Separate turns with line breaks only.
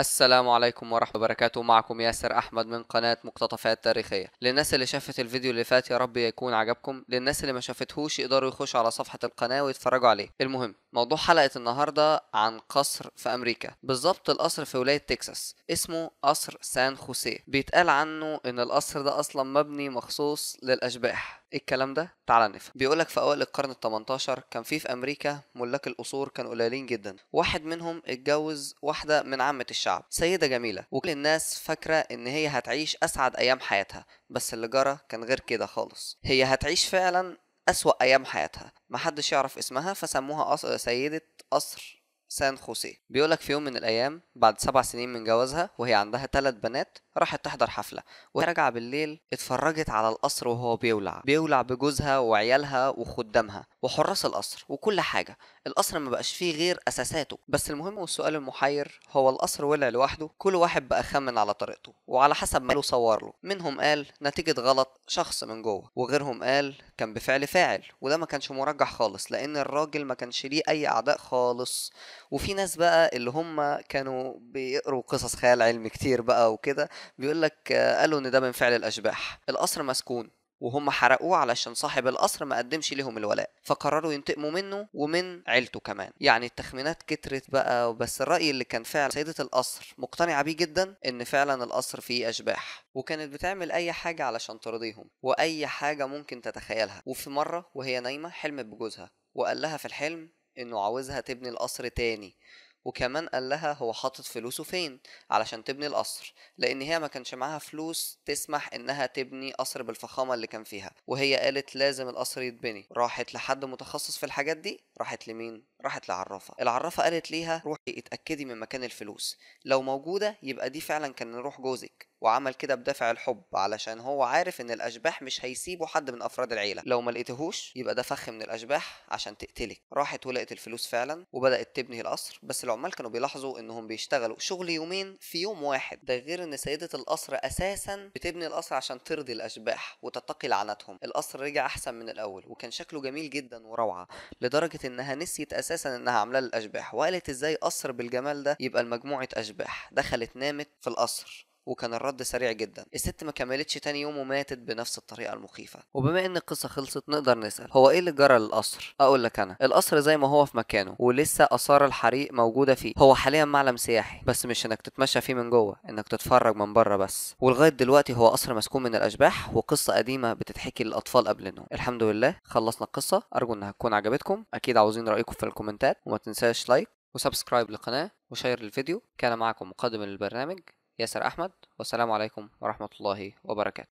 السلام عليكم ورحمة الله وبركاته معكم ياسر أحمد من قناة مقتطفات تاريخية للناس اللي شافت الفيديو اللي فات يا رب يكون عجبكم للناس اللي ما شافتهوش يقدروا يخشوا على صفحة القناة ويتفرجوا عليه المهم موضوع حلقة النهاردة عن قصر في أمريكا بالظبط القصر في ولاية تكساس اسمه قصر سان خوسيه بيتقال عنه إن القصر ده أصلا مبني مخصوص للأشباح ايه الكلام ده تعال نفهم بيقولك في اوائل القرن ال18 كان في في امريكا ملاك القصور كانوا قليلين جدا واحد منهم اتجوز واحده من عامه الشعب سيده جميله وكل الناس فاكره ان هي هتعيش اسعد ايام حياتها بس اللي جرى كان غير كده خالص هي هتعيش فعلا اسوا ايام حياتها محدش يعرف اسمها فسموها أص... سيده قصر سان خوسيه بيقولك في يوم من الأيام بعد سبع سنين من جوازها وهي عندها ثلاث بنات راحت تحضر حفلة وهي راجعة بالليل اتفرجت على القصر وهو بيولع بيولع بجوزها وعيالها وخدامها وحراس القصر وكل حاجة القصر ما بقاش فيه غير أساساته بس المهم والسؤال المحير هو القصر ولع لوحده كل واحد بقى خمن على طريقته وعلى حسب ما له صور له منهم قال نتيجة غلط شخص من جوه وغيرهم قال كان بفعل فاعل وده ما كانش مرجح خالص لأن الراجل ما كانش ليه أي أعداء خالص وفي ناس بقى اللي هم كانوا بيقروا قصص خيال علمي كتير بقى وكده بيقول لك قالوا ان ده من فعل الاشباح القصر مسكون وهم حرقوه علشان صاحب القصر ما قدمش ليهم الولاء فقرروا ينتقموا منه ومن عيلته كمان يعني التخمينات كترت بقى بس الرأي اللي كان فعلا سيدة القصر مقتنعة بيه جدا ان فعلا القصر فيه أشباح وكانت بتعمل أي حاجة علشان ترضيهم وأي حاجة ممكن تتخيلها وفي مرة وهي نايمة حلمت بجوزها وقال لها في الحلم انه عاوزها تبني القصر تاني وكمان قال لها هو حاطط فلوسه فين علشان تبني القصر لان هي ما كانش معاها فلوس تسمح انها تبني قصر بالفخامه اللي كان فيها وهي قالت لازم القصر يتبني راحت لحد متخصص في الحاجات دي راحت لمين راحت لعرافه العرافه قالت ليها روحي اتاكدي من مكان الفلوس لو موجوده يبقى دي فعلا كان روح جوزك وعمل كده بدافع الحب علشان هو عارف ان الاشباح مش هيسيبوا حد من افراد العيله لو ما لقيتهوش يبقى ده فخ من الاشباح عشان تقتلك راحت ولقت الفلوس فعلا وبدات تبني القصر بس العمال كانوا بيلاحظوا انهم بيشتغلوا شغل يومين في يوم واحد ده غير ان سيده القصر اساسا بتبني القصر عشان ترضي الاشباح وتتقي لعنتهم القصر رجع احسن من الاول وكان شكله جميل جدا وروعه لدرجه انها نسيت اساسا انها عامله للاشباح وقالت ازاي قصر بالجمال ده يبقى لمجموعه اشباح دخلت نامت في القصر وكان الرد سريع جدا الست ما كملتش تاني يوم وماتت بنفس الطريقه المخيفه وبما ان القصه خلصت نقدر نسال هو ايه اللي جرى للقصر اقول لك انا القصر زي ما هو في مكانه ولسه اثار الحريق موجوده فيه هو حاليا معلم سياحي بس مش انك تتمشى فيه من جوه انك تتفرج من بره بس ولغايه دلوقتي هو قصر مسكون من الاشباح وقصه قديمه بتتحكي للاطفال قبل النوم الحمد لله خلصنا القصه ارجو انها تكون عجبتكم اكيد عاوزين رايكم في الكومنتات وما تنساش لايك وسبسكرايب للقناه وشير الفيديو كان معكم مقدم البرنامج ياسر أحمد والسلام عليكم ورحمة الله وبركاته